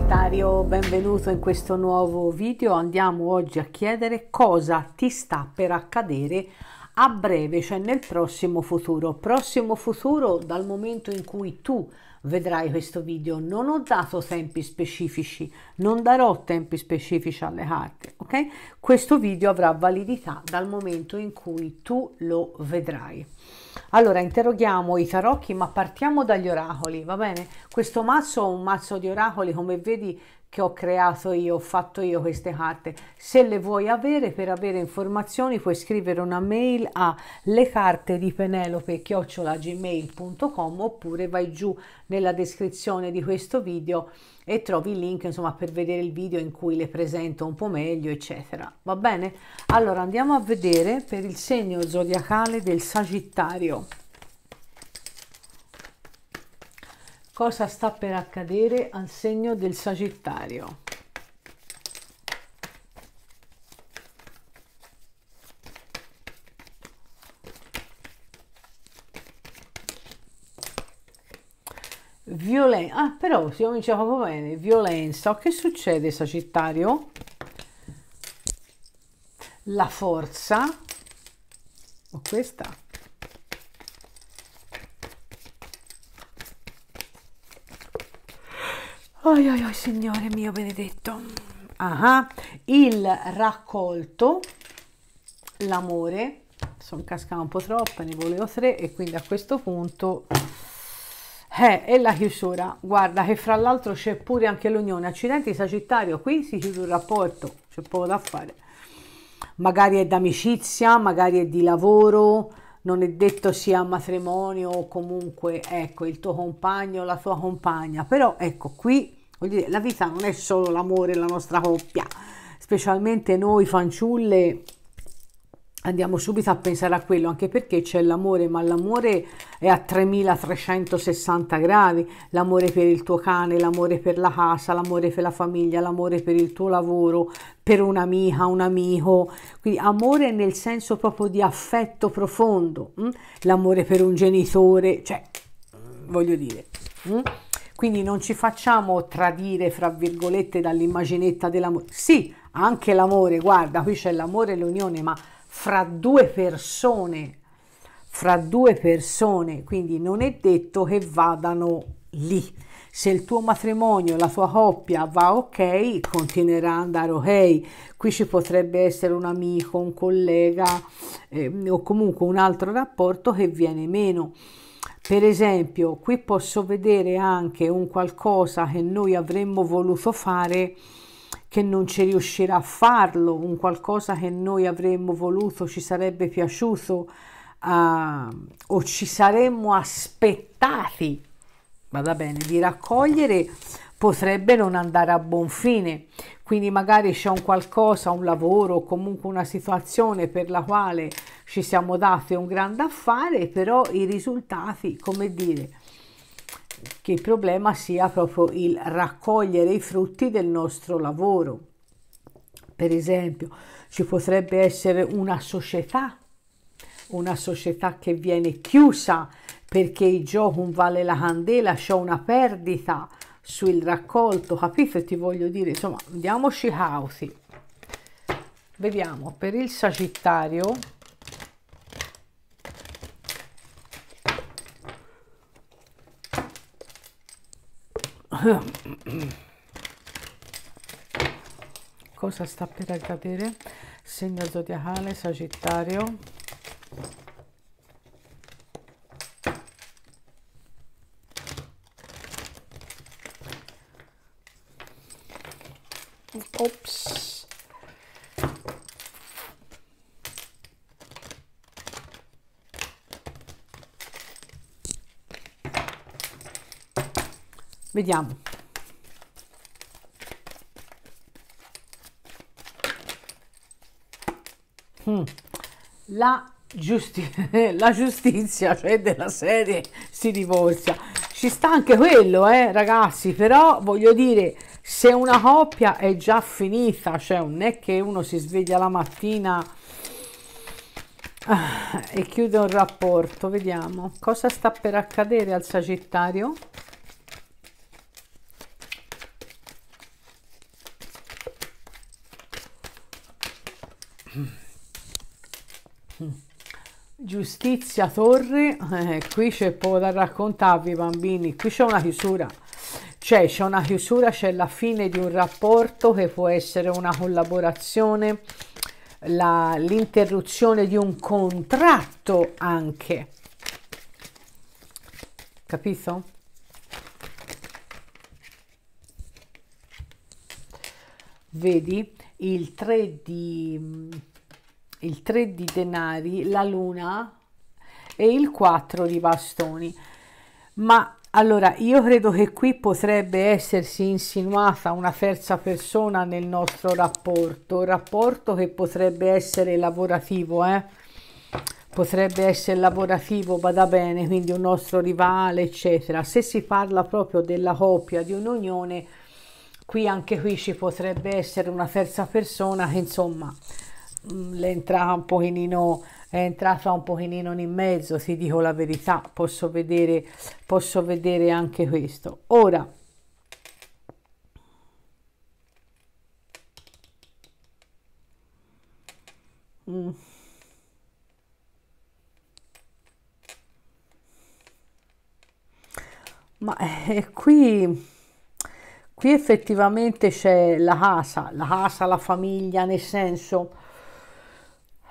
planetario, benvenuto in questo nuovo video. Andiamo oggi a chiedere cosa ti sta per accadere a breve, cioè nel prossimo futuro. Prossimo futuro dal momento in cui tu vedrai questo video. Non ho dato tempi specifici, non darò tempi specifici alle carte, ok? Questo video avrà validità dal momento in cui tu lo vedrai. Allora, interroghiamo i tarocchi, ma partiamo dagli oracoli, va bene? Questo mazzo è un mazzo di oracoli, come vedi che ho creato io, ho fatto io queste carte. Se le vuoi avere, per avere informazioni puoi scrivere una mail a le carte di Penelope chiocciolagmail.com oppure vai giù nella descrizione di questo video e trovi il link insomma per vedere il video in cui le presento un po' meglio eccetera va bene allora andiamo a vedere per il segno zodiacale del sagittario cosa sta per accadere al segno del Sagittario. Violenza, ah però si comincia proprio bene, violenza, che succede Sagittario? La forza, o questa, Oi, oi, oi, Signore mio benedetto. Ah, il raccolto, l'amore, sono cascata un po' troppo, ne volevo tre e quindi a questo punto... Eh, e la chiusura, guarda che fra l'altro c'è pure anche l'unione, accidenti Sagittario, qui si chiude un rapporto, c'è poco da fare, magari è d'amicizia, magari è di lavoro, non è detto sia matrimonio o comunque ecco il tuo compagno, la tua compagna, però ecco qui Voglio dire, la vita non è solo l'amore, la nostra coppia, specialmente noi fanciulle andiamo subito a pensare a quello, anche perché c'è l'amore, ma l'amore è a 3360 gradi, l'amore per il tuo cane, l'amore per la casa, l'amore per la famiglia, l'amore per il tuo lavoro, per un'amica, un amico, quindi amore nel senso proprio di affetto profondo, mm? l'amore per un genitore, cioè, voglio dire. Mh? Mm? Quindi non ci facciamo tradire, fra virgolette, dall'immaginetta dell'amore. Sì, anche l'amore, guarda, qui c'è l'amore e l'unione, ma fra due persone, fra due persone, quindi non è detto che vadano lì. Se il tuo matrimonio, la tua coppia va ok, continuerà ad andare ok. Qui ci potrebbe essere un amico, un collega eh, o comunque un altro rapporto che viene meno per esempio, qui posso vedere anche un qualcosa che noi avremmo voluto fare che non ci riuscirà a farlo, un qualcosa che noi avremmo voluto, ci sarebbe piaciuto uh, o ci saremmo aspettati, vada bene, di raccogliere potrebbe non andare a buon fine. Quindi magari c'è un qualcosa, un lavoro, comunque una situazione per la quale ci siamo dati un grande affare, però i risultati, come dire, che il problema sia proprio il raccogliere i frutti del nostro lavoro. Per esempio, ci potrebbe essere una società, una società che viene chiusa perché il gioco non vale la candela, c'è una perdita sul raccolto, capite? Ti voglio dire, insomma, andiamoci cauti. Vediamo, per il Sagittario cosa sta per accadere segno zodiacale sagittario ops Vediamo. Hmm. La, giusti la giustizia, cioè della serie, si divorzia. Ci sta anche quello, eh, ragazzi, però voglio dire, se una coppia è già finita, cioè non è che uno si sveglia la mattina ah, e chiude un rapporto, vediamo cosa sta per accadere al Sagittario. Giustizia Torri, eh, qui c'è poco da raccontarvi bambini, qui c'è una chiusura, cioè c'è una chiusura, c'è la fine di un rapporto che può essere una collaborazione, l'interruzione di un contratto anche, capito? Vedi? il 3 di, il 3 di denari, la luna e il 4 di bastoni. Ma allora, io credo che qui potrebbe essersi insinuata una terza persona nel nostro rapporto, rapporto che potrebbe essere lavorativo, eh? potrebbe essere lavorativo, vada bene, quindi un nostro rivale, eccetera. Se si parla proprio della coppia, di un'unione, qui anche qui ci potrebbe essere una terza persona che insomma mm, l'è un pochino è entrata un pochino in mezzo ti dico la verità posso vedere posso vedere anche questo ora mm. ma eh, qui Qui effettivamente c'è la casa, la casa, la famiglia, nel senso...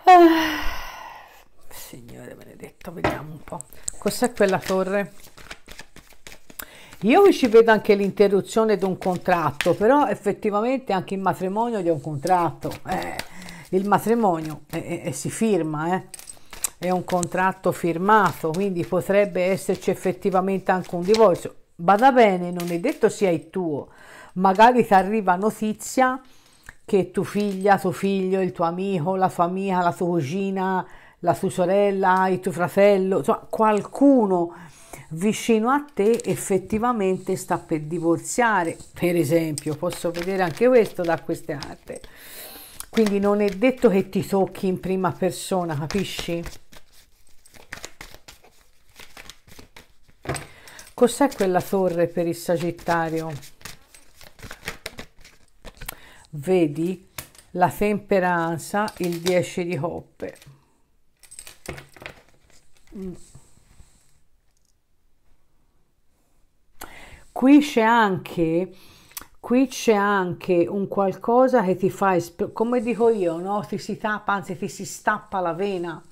Eh, signore benedetto, vediamo un po'. Cos'è quella torre? Io ci vedo anche l'interruzione di un contratto, però effettivamente anche il matrimonio di un contratto. Eh, il matrimonio eh, eh, eh si firma, eh. è un contratto firmato, quindi potrebbe esserci effettivamente anche un divorzio. Bada bene, non è detto sia il tuo, magari ti arriva notizia che tua figlia, tuo figlio, il tuo amico, la sua amica, la sua cugina, la sua sorella, il tuo fratello, insomma qualcuno vicino a te effettivamente sta per divorziare, per esempio, posso vedere anche questo da queste arte. Quindi non è detto che ti tocchi in prima persona, capisci? Cos'è quella torre per il Sagittario? Vedi la temperanza, il 10 di coppe. Qui c'è anche qui c'è anche un qualcosa che ti fa, come dico io, no? ti si tappa, anzi ti si stappa la vena,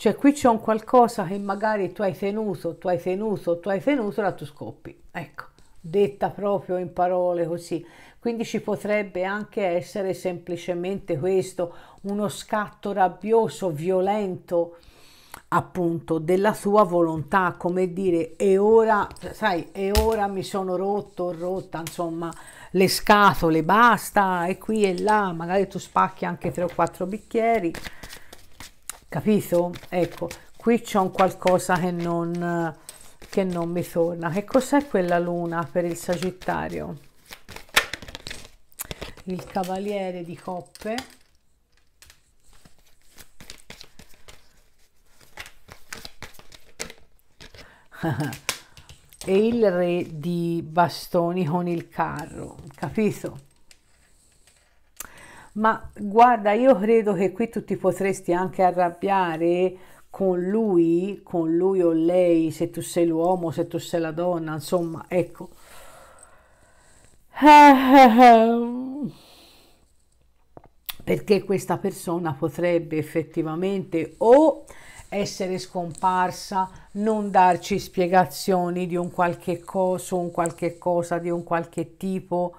cioè qui c'è un qualcosa che magari tu hai tenuto, tu hai tenuto, tu hai tenuto, la tu scoppi. Ecco, detta proprio in parole così. Quindi ci potrebbe anche essere semplicemente questo, uno scatto rabbioso, violento, appunto della tua volontà come dire e ora cioè, sai e ora mi sono rotto rotta insomma le scatole basta e qui e là magari tu spacchi anche tre o quattro bicchieri capito? Ecco, qui c'è un qualcosa che non, che non mi torna. Che cos'è quella luna per il Sagittario? Il Cavaliere di Coppe. e il re di bastoni con il carro, capito? Ma guarda, io credo che qui tu ti potresti anche arrabbiare con lui, con lui o lei, se tu sei l'uomo, se tu sei la donna, insomma, ecco. Perché questa persona potrebbe effettivamente o... Oh, essere scomparsa, non darci spiegazioni di un qualche cosa, un qualche cosa di un qualche tipo,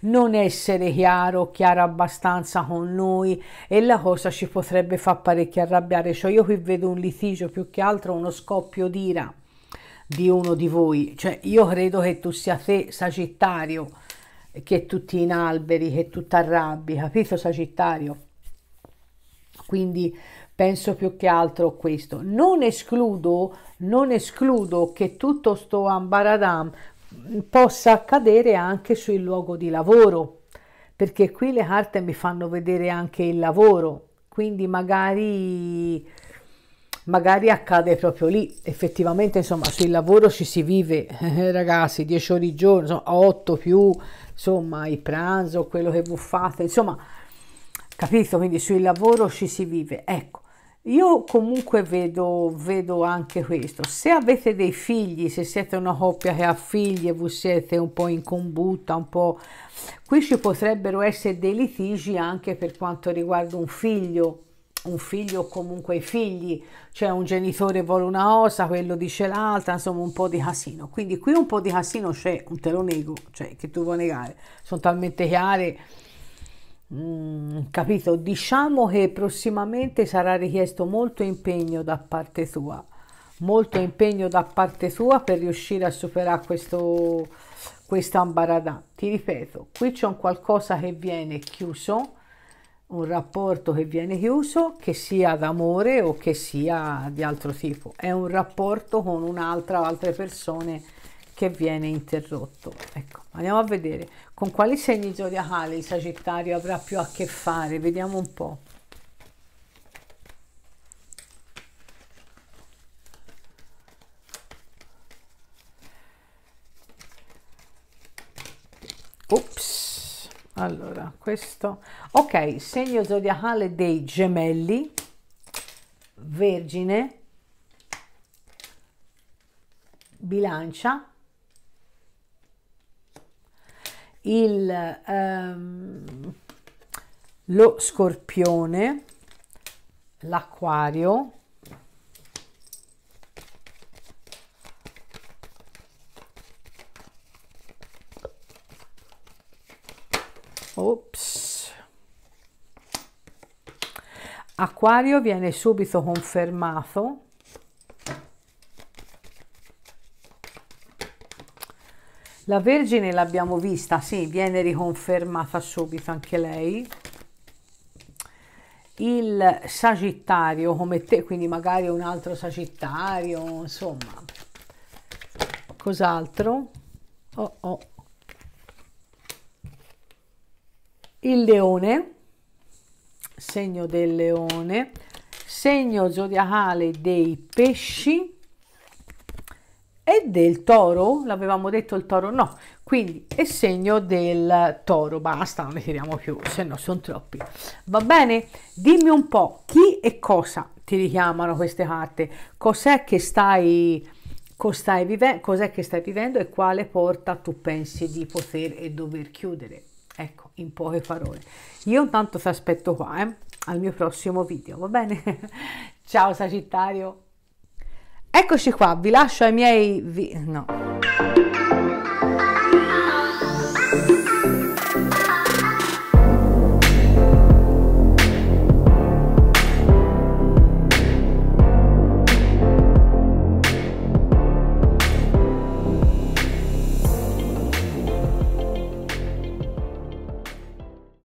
non essere chiaro, chiaro abbastanza con noi e la cosa ci potrebbe far parecchio arrabbiare. Cioè io qui vedo un litigio, più che altro uno scoppio d'ira di uno di voi. Cioè io credo che tu sia te, Sagittario, che tutti in alberi, che tu ti arrabbi, capito Sagittario? Quindi Penso più che altro questo. Non escludo, non escludo che tutto sto ambaradam possa accadere anche sul luogo di lavoro, perché qui le carte mi fanno vedere anche il lavoro, quindi magari magari accade proprio lì effettivamente insomma sul lavoro ci si vive ragazzi 10 ore al giorno insomma 8 più insomma il pranzo quello che buffate insomma capito quindi sul lavoro ci si vive ecco io comunque vedo, vedo, anche questo. Se avete dei figli, se siete una coppia che ha figli e voi siete un po' in combutta, un po'... Qui ci potrebbero essere dei litigi anche per quanto riguarda un figlio, un figlio o comunque i figli. Cioè un genitore vuole una cosa, quello dice l'altra, insomma un po' di casino. Quindi qui un po' di casino c'è, non te lo nego, cioè che tu vuoi negare. Sono talmente chiare Mm, capito, diciamo che prossimamente sarà richiesto molto impegno da parte tua, molto impegno da parte tua per riuscire a superare questo, questo ambaradà. Ti ripeto, qui c'è un qualcosa che viene chiuso, un rapporto che viene chiuso, che sia d'amore o che sia di altro tipo. È un rapporto con un'altra o altre persone che viene interrotto. Ecco, andiamo a vedere con quali segni zodiacali il Sagittario avrà più a che fare, vediamo un po'. Ops, allora questo, ok, segno zodiacale dei gemelli, vergine, bilancia, il, um, lo scorpione, l'acquario, Ops. Acquario viene subito confermato La Vergine l'abbiamo vista, sì, viene riconfermata subito anche lei. Il Sagittario come te, quindi magari un altro Sagittario, insomma. Cos'altro? Oh, oh. Il Leone, segno del Leone, segno zodiacale dei Pesci è del toro, l'avevamo detto il toro no, quindi è segno del toro, basta, non ne tiriamo più, se no sono troppi. Va bene? Dimmi un po' chi e cosa ti richiamano queste carte, cos'è che stai, cos'è vive cos che stai vivendo e quale porta tu pensi di poter e dover chiudere. Ecco, in poche parole. Io intanto ti aspetto qua, eh, al mio prossimo video, va bene? Ciao Sagittario! Eccoci qua, vi lascio ai miei... Vi... no.